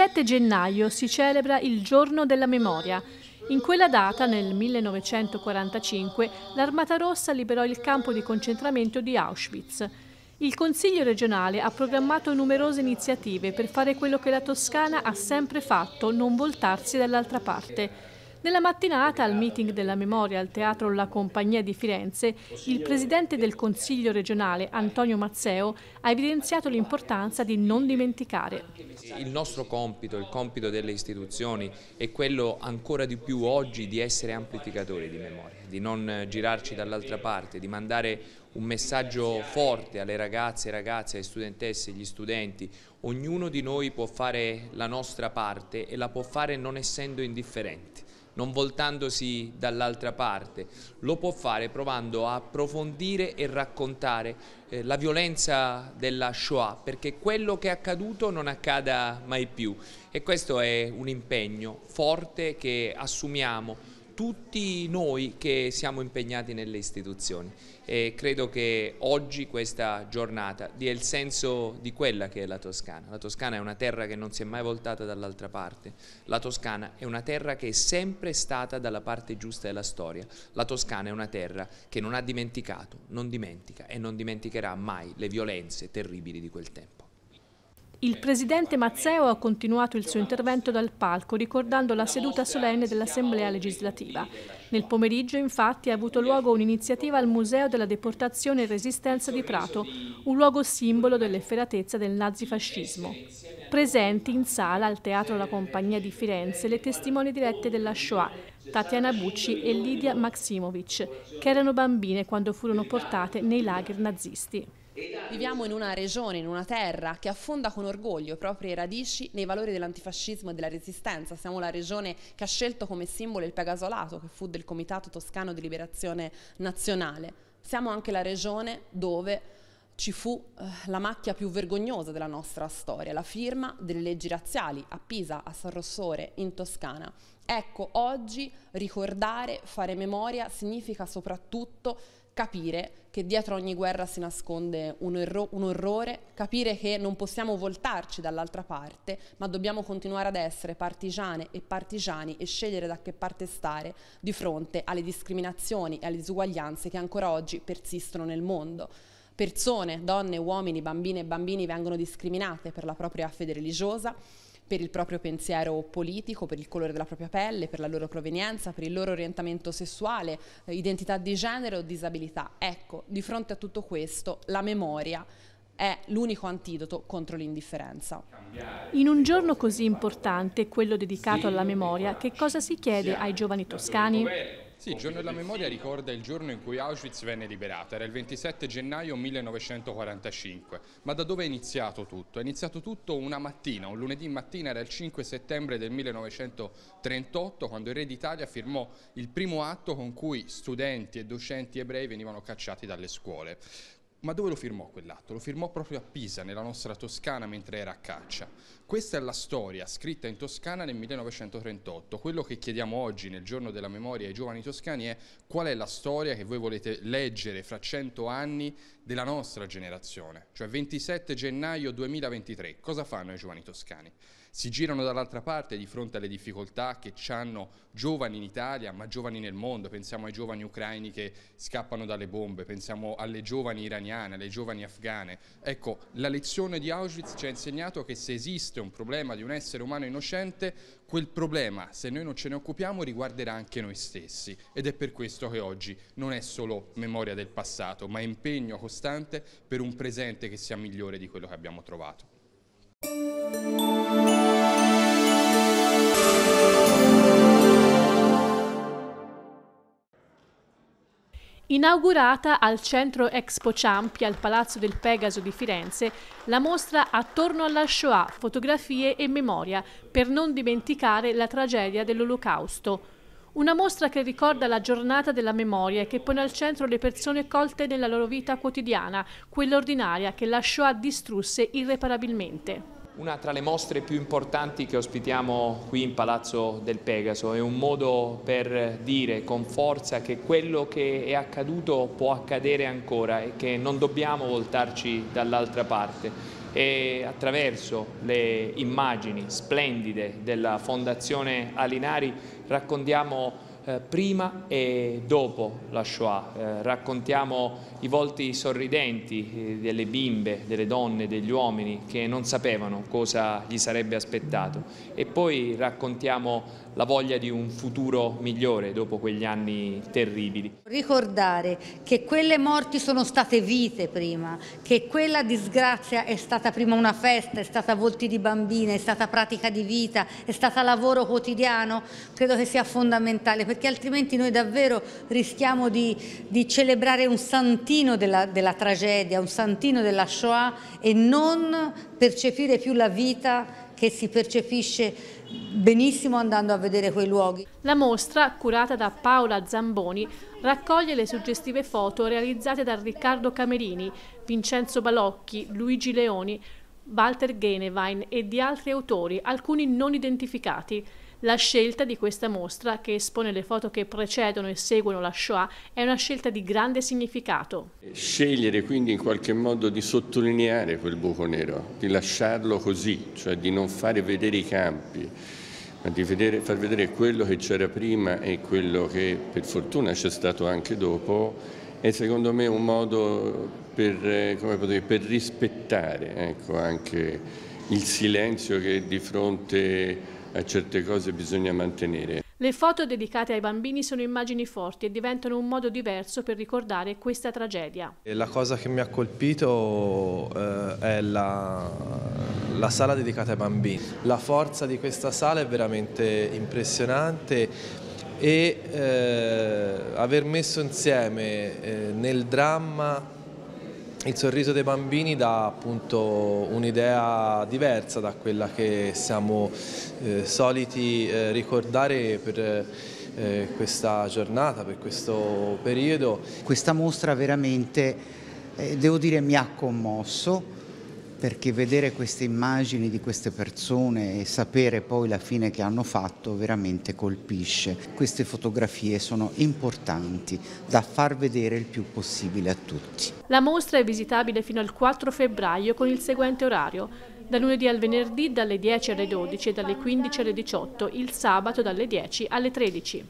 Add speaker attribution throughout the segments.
Speaker 1: 7 gennaio si celebra il Giorno della Memoria. In quella data, nel 1945, l'Armata Rossa liberò il campo di concentramento di Auschwitz. Il Consiglio regionale ha programmato numerose iniziative per fare quello che la Toscana ha sempre fatto, non voltarsi dall'altra parte. Nella mattinata, al meeting della memoria al Teatro La Compagnia di Firenze, il presidente del Consiglio regionale, Antonio Mazzeo, ha evidenziato l'importanza di non dimenticare.
Speaker 2: Il nostro compito, il compito delle istituzioni, è quello ancora di più oggi di essere amplificatori di memoria, di non girarci dall'altra parte, di mandare un messaggio forte alle ragazze e ragazze, alle studentesse e agli studenti. Ognuno di noi può fare la nostra parte e la può fare non essendo indifferenti non voltandosi dall'altra parte, lo può fare provando a approfondire e raccontare eh, la violenza della Shoah, perché quello che è accaduto non accada mai più e questo è un impegno forte che assumiamo tutti noi che siamo impegnati nelle istituzioni e credo che oggi questa giornata dia il senso di quella che è la Toscana. La Toscana è una terra che non si è mai voltata dall'altra parte, la Toscana è una terra che è sempre stata dalla parte giusta della storia, la Toscana è una terra che non ha dimenticato, non dimentica e non dimenticherà mai le violenze terribili di quel tempo.
Speaker 1: Il presidente Mazzeo ha continuato il suo intervento dal palco ricordando la seduta solenne dell'Assemblea legislativa. Nel pomeriggio infatti ha avuto luogo un'iniziativa al Museo della Deportazione e Resistenza di Prato, un luogo simbolo dell'efferatezza del nazifascismo. Presenti in sala al Teatro La Compagnia di Firenze le testimoni dirette della Shoah, Tatiana Bucci e Lidia Maximovic, che erano bambine quando furono portate nei lager nazisti.
Speaker 3: Viviamo in una regione, in una terra che affonda con orgoglio i proprie radici nei valori dell'antifascismo e della resistenza. Siamo la regione che ha scelto come simbolo il pegasolato che fu del Comitato Toscano di Liberazione Nazionale. Siamo anche la regione dove ci fu eh, la macchia più vergognosa della nostra storia, la firma delle leggi razziali a Pisa, a San Rossore, in Toscana. Ecco, oggi ricordare, fare memoria significa soprattutto capire che dietro ogni guerra si nasconde un, erro- un orrore, capire che non possiamo voltarci dall'altra parte, ma dobbiamo continuare ad essere partigiane e partigiani e scegliere da che parte stare di fronte alle discriminazioni e alle disuguaglianze che ancora oggi persistono nel mondo persone, donne, uomini, bambine e bambini vengono discriminate per la propria fede religiosa, per il proprio pensiero politico, per il colore della propria pelle, per la loro provenienza, per il loro orientamento sessuale, eh, identità di genere o disabilità. Ecco, di fronte a tutto questo, la memoria è l'unico antidoto contro l'indifferenza.
Speaker 1: In un giorno così importante, quello dedicato alla memoria, che cosa si chiede ai giovani toscani?
Speaker 4: Sì, il giorno della memoria ricorda il giorno in cui Auschwitz venne liberata, era il 27 gennaio 1945. Ma da dove è iniziato tutto? È iniziato tutto una mattina, un lunedì mattina era il 5 settembre del 1938 quando il re d'Italia firmò il primo atto con cui studenti e docenti ebrei venivano cacciati dalle scuole. Ma dove lo firmò quell'atto? Lo firmò proprio a Pisa, nella nostra Toscana, mentre era a caccia. Questa è la storia scritta in Toscana nel 1938. Quello che chiediamo oggi, nel giorno della memoria, ai giovani toscani è qual è la storia che voi volete leggere fra cento anni della nostra generazione, cioè 27 gennaio 2023. Cosa fanno i giovani toscani? si girano dall'altra parte di fronte alle difficoltà che hanno giovani in Italia, ma giovani nel mondo, pensiamo ai giovani ucraini che scappano dalle bombe, pensiamo alle giovani iraniane, alle giovani afghane. Ecco, la lezione di Auschwitz ci ha insegnato che se esiste un problema di un essere umano innocente, quel problema, se noi non ce ne occupiamo, riguarderà anche noi stessi ed è per questo che oggi non è solo memoria del passato, ma impegno costante per un presente che sia migliore di quello che abbiamo trovato.
Speaker 1: Inaugurata al centro Expo Ciampi al Palazzo del Pegaso di Firenze, la mostra Attorno alla Shoah, fotografie e memoria, per non dimenticare la tragedia dell'Olocausto. Una mostra che ricorda la giornata della memoria e che pone al centro le persone colte nella loro vita quotidiana, quella ordinaria che la Shoah distrusse irreparabilmente.
Speaker 2: Una tra le mostre più importanti che ospitiamo qui in Palazzo del Pegaso è un modo per dire con forza che quello che è accaduto può accadere ancora e che non dobbiamo voltarci dall'altra parte e attraverso le immagini splendide della Fondazione Alinari raccontiamo eh, prima e dopo la Shoah. Eh, raccontiamo i volti sorridenti eh, delle bimbe, delle donne, degli uomini che non sapevano cosa gli sarebbe aspettato e poi raccontiamo la voglia di un futuro migliore dopo quegli anni terribili.
Speaker 3: Ricordare che quelle morti sono state vite prima, che quella disgrazia è stata prima una festa, è stata volti di bambine, è stata pratica di vita, è stata lavoro quotidiano, credo che sia fondamentale perché altrimenti noi davvero rischiamo di, di celebrare un santino della, della tragedia, un santino della Shoah e non percepire più la vita che si percepisce benissimo andando a vedere quei luoghi. La mostra,
Speaker 1: curata da Paola Zamboni, raccoglie le suggestive foto realizzate da Riccardo Camerini, Vincenzo Balocchi, Luigi Leoni, Walter Genewein e di altri autori, alcuni non identificati. La scelta di questa mostra, che espone le foto che precedono e seguono la Shoah, è una scelta di grande significato.
Speaker 4: Scegliere quindi in qualche modo di sottolineare quel buco nero, di lasciarlo così, cioè di non fare vedere i campi, ma di vedere, far vedere quello che c'era prima e quello che per fortuna c'è stato anche dopo, è secondo me un modo per, eh, potete, per rispettare ecco, anche il silenzio che di fronte a certe cose bisogna mantenere.
Speaker 1: Le foto dedicate ai bambini sono immagini forti e diventano un modo diverso per ricordare questa tragedia.
Speaker 4: La cosa che mi ha colpito eh, è la, la, sala dedicata ai bambini. La forza di questa sala è veramente impressionante e eh, aver messo insieme eh, nel dramma il sorriso dei bambini dà appunto un'idea diversa da quella che siamo eh, soliti eh, ricordare per eh, questa giornata, per questo periodo.
Speaker 5: Questa mostra veramente, eh, devo dire, mi ha commosso perché vedere queste immagini di queste persone e sapere poi la fine che hanno fatto veramente colpisce. Queste fotografie sono importanti da far vedere il più possibile a tutti.
Speaker 1: La mostra è visitabile fino al 4 febbraio con il seguente orario. Da lunedì al venerdì dalle 10 alle 12 e dalle 15 alle 18, il sabato dalle 10 alle 13.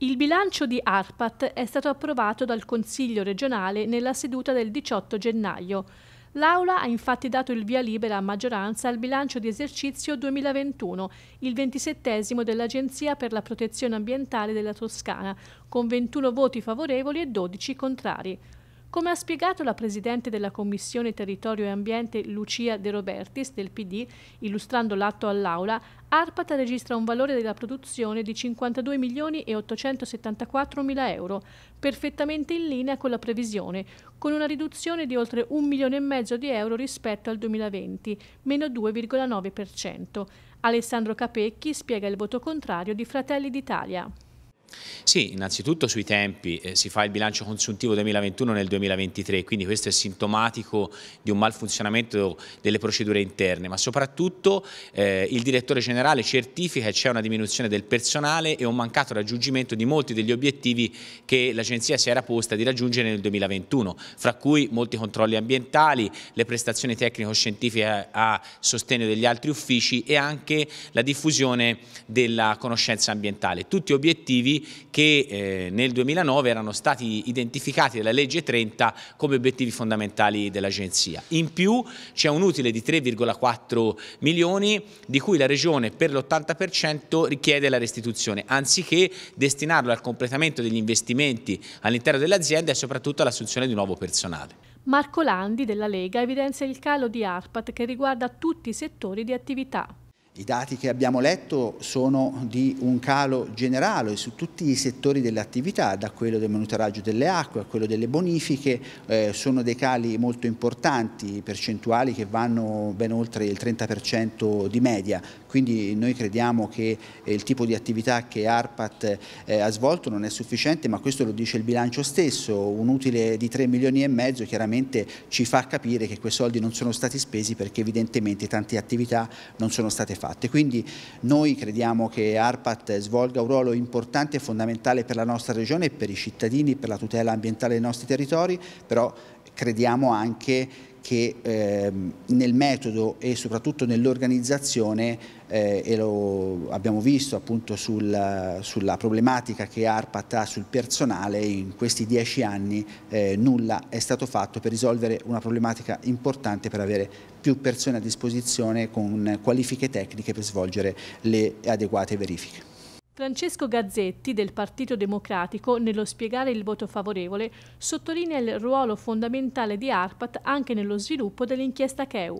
Speaker 1: Il bilancio di ARPAT è stato approvato dal Consiglio regionale nella seduta del 18 gennaio. L'Aula ha infatti dato il via libera a maggioranza al bilancio di esercizio 2021, il 27 dell'Agenzia per la protezione ambientale della Toscana, con 21 voti favorevoli e 12 contrari. Come ha spiegato la Presidente della Commissione Territorio e Ambiente Lucia De Robertis del PD, illustrando l'atto all'Aula, Arpata registra un valore della produzione di 52 milioni e 874 mila euro, perfettamente in linea con la previsione, con una riduzione di oltre un milione e mezzo di euro rispetto al 2020, meno 2,9%. Alessandro Capecchi spiega il voto contrario di Fratelli d'Italia.
Speaker 6: Sì, innanzitutto sui tempi, eh, si fa il bilancio consuntivo 2021 nel 2023, quindi questo è sintomatico di un malfunzionamento delle procedure interne, ma soprattutto eh, il direttore generale certifica che c'è una diminuzione del personale e un mancato raggiungimento di molti degli obiettivi che l'agenzia si era posta di raggiungere nel 2021, fra cui molti controlli ambientali, le prestazioni tecnico-scientifiche a sostegno degli altri uffici e anche la diffusione della conoscenza ambientale. Tutti obiettivi che eh, nel 2009 erano stati identificati dalla legge 30 come obiettivi fondamentali dell'agenzia. In più c'è un utile di 3,4 milioni di cui la regione per l'80% richiede la restituzione, anziché destinarlo al completamento degli investimenti all'interno dell'azienda e soprattutto all'assunzione di nuovo personale.
Speaker 1: Marco Landi della Lega evidenzia il calo di ARPAT che riguarda tutti i settori di attività.
Speaker 5: I dati che abbiamo letto sono di un calo generale su tutti i settori dell'attività, da quello del monitoraggio delle acque a quello delle bonifiche, eh, sono dei cali molto importanti, percentuali che vanno ben oltre il 30% di media, quindi noi crediamo che eh, il tipo di attività che ARPAT eh, ha svolto non è sufficiente ma questo lo dice il bilancio stesso, un utile di 3 milioni e mezzo chiaramente ci fa capire che quei soldi non sono stati spesi perché evidentemente tante attività non sono state fatte. Quindi noi crediamo che ARPAT svolga un ruolo importante e fondamentale per la nostra regione e per i cittadini, per la tutela ambientale dei nostri territori, però crediamo anche che ehm, nel metodo e soprattutto nell'organizzazione, eh, e lo abbiamo visto appunto sul, sulla problematica che ARPAT ha sul personale, in questi dieci anni eh, nulla è stato fatto per risolvere una problematica importante per avere più persone a disposizione con qualifiche tecniche per svolgere le adeguate verifiche.
Speaker 1: Francesco Gazzetti del Partito Democratico, nello spiegare il voto favorevole, sottolinea il ruolo fondamentale di ARPAT anche nello sviluppo dell'inchiesta CHEU.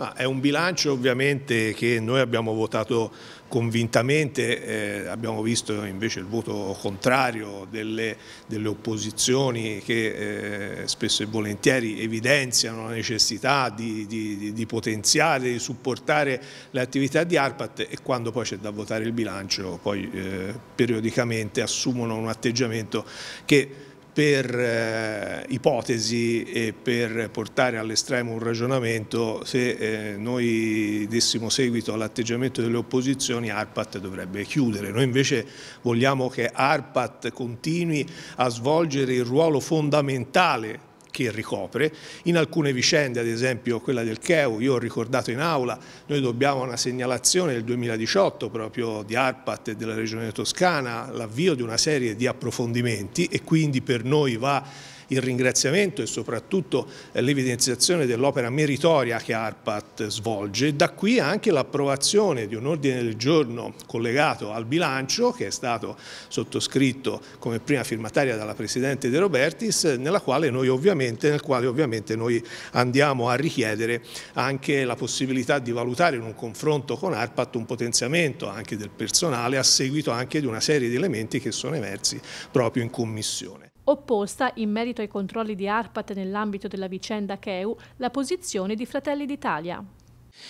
Speaker 7: Ah, è un bilancio ovviamente che noi abbiamo votato convintamente, eh, abbiamo visto invece il voto contrario delle, delle opposizioni che eh, spesso e volentieri evidenziano la necessità di, di, di potenziare, di supportare le attività di ARPAT e quando poi c'è da votare il bilancio poi eh, periodicamente assumono un atteggiamento che per eh, ipotesi e per portare all'estremo un ragionamento, se eh, noi dessimo seguito all'atteggiamento delle opposizioni ARPAT dovrebbe chiudere. Noi invece vogliamo che ARPAT continui a svolgere il ruolo fondamentale che ricopre. In alcune vicende, ad esempio quella del CEU, io ho ricordato in aula, noi dobbiamo una segnalazione del 2018 proprio di ARPAT e della Regione Toscana, l'avvio di una serie di approfondimenti e quindi per noi va il ringraziamento e soprattutto eh, l'evidenziazione dell'opera meritoria che ARPAT svolge. Da qui anche l'approvazione di un ordine del giorno collegato al bilancio che è stato sottoscritto come prima firmataria dalla Presidente De Robertis, nella quale noi ovviamente, nel quale ovviamente noi andiamo a richiedere anche la possibilità di valutare in un confronto con ARPAT un potenziamento anche del personale a seguito anche di una serie di elementi che sono emersi proprio in Commissione
Speaker 1: opposta in merito ai controlli di ARPAT nell'ambito della vicenda Cheu la posizione di Fratelli d'Italia.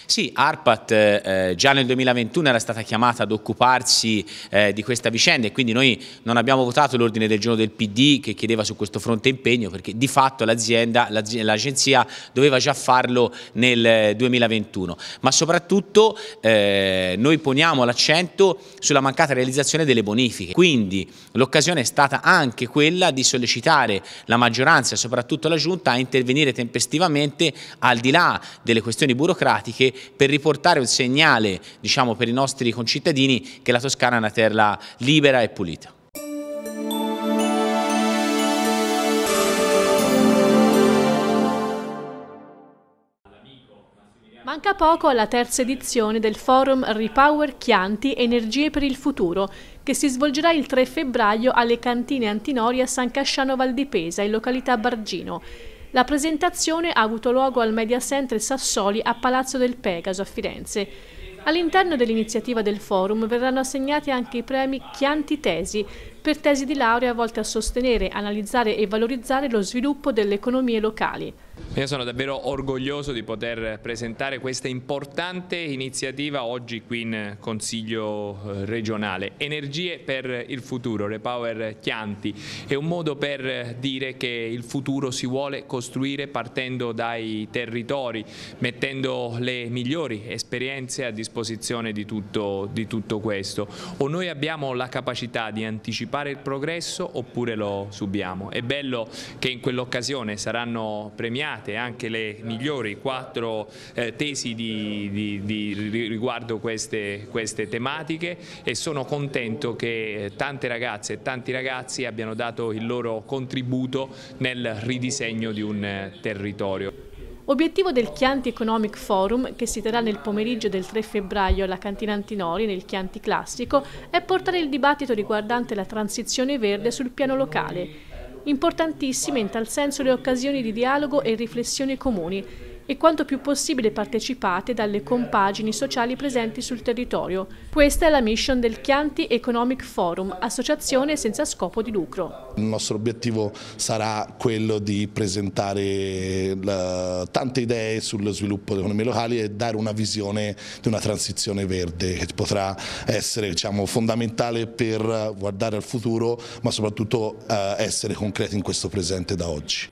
Speaker 6: Sì, ARPAT eh, eh già nel 2021 era stata chiamata ad occuparsi eh, di questa vicenda e quindi noi non abbiamo votato l'ordine del giorno del PD che chiedeva su questo fronte impegno perché di fatto l'azienda, l'agenzia doveva già farlo nel 2021, eh, ma soprattutto eh, noi poniamo l'accento sulla mancata realizzazione delle bonifiche, quindi l'occasione è stata anche quella di sollecitare la maggioranza e soprattutto la Giunta a intervenire tempestivamente al di là delle questioni burocratiche tematiche per riportare un segnale diciamo, per i nostri concittadini che la Toscana è una terra libera e pulita.
Speaker 1: Manca poco alla terza edizione del forum Repower Chianti Energie per il Futuro, che si svolgerà il 3 febbraio alle cantine Antinori a San Casciano Val di Pesa in località Bargino. La presentazione ha avuto luogo al Media Center Sassoli a Palazzo del Pegaso a Firenze. All'interno dell'iniziativa del forum verranno assegnati anche i premi Chianti Tesi per tesi di laurea volte a sostenere, analizzare e valorizzare lo sviluppo delle economie locali.
Speaker 2: Io sono davvero orgoglioso di poter presentare questa importante iniziativa oggi qui in Consiglio eh, regionale. Energie per il futuro, Repower Chianti, è un modo per dire che il futuro si vuole costruire partendo dai territori, mettendo le migliori esperienze a disposizione di tutto, di tutto questo. O noi abbiamo la capacità di anticipare il progresso oppure lo subiamo. È bello che in quell'occasione saranno premiati premiate anche le migliori quattro eh, tesi di, di, di, riguardo queste, queste tematiche e sono contento che eh, tante ragazze e tanti ragazzi abbiano dato il loro contributo nel ridisegno di un eh, territorio.
Speaker 1: Obiettivo del Chianti Economic Forum, che si terrà nel pomeriggio del 3 febbraio alla Cantina Antinori nel Chianti Classico, è portare il dibattito riguardante la transizione verde sul piano locale Importantissime in tal senso le occasioni di dialogo e riflessioni comuni e quanto più possibile partecipate dalle compagini sociali presenti sul territorio. Questa è la mission del Chianti Economic Forum, associazione senza scopo di lucro.
Speaker 7: Il nostro obiettivo sarà quello di presentare la, eh, tante idee sullo sviluppo delle economie locali e dare una visione di una transizione verde che potrà essere diciamo, fondamentale per guardare al futuro ma soprattutto eh, essere concreti in questo presente da oggi.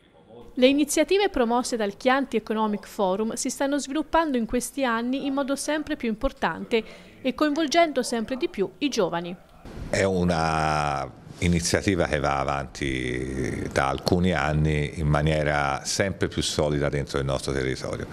Speaker 1: Le iniziative promosse dal Chianti Economic Forum si stanno sviluppando in questi anni in modo sempre più importante e coinvolgendo sempre di più i giovani.
Speaker 7: È una iniziativa che va avanti da alcuni anni in maniera sempre più solida dentro il nostro territorio.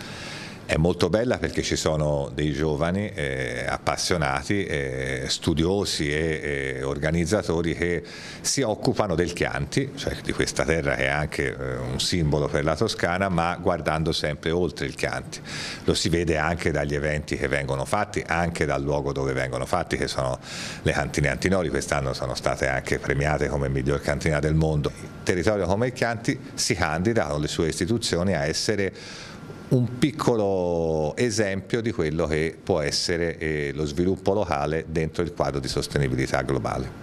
Speaker 7: È molto bella perché ci sono dei giovani eh, appassionati, eh, studiosi e eh, organizzatori che si occupano del Chianti, cioè di questa terra che è anche eh, un simbolo per la Toscana, ma guardando sempre oltre il Chianti. Lo si vede anche dagli eventi che vengono fatti, anche dal luogo dove vengono fatti, che sono le cantine Antinori, quest'anno sono state anche premiate come miglior cantina del mondo. Il territorio come il Chianti si candida con le sue istituzioni a essere un piccolo esempio di quello che può essere eh, lo sviluppo locale dentro il quadro di sostenibilità globale.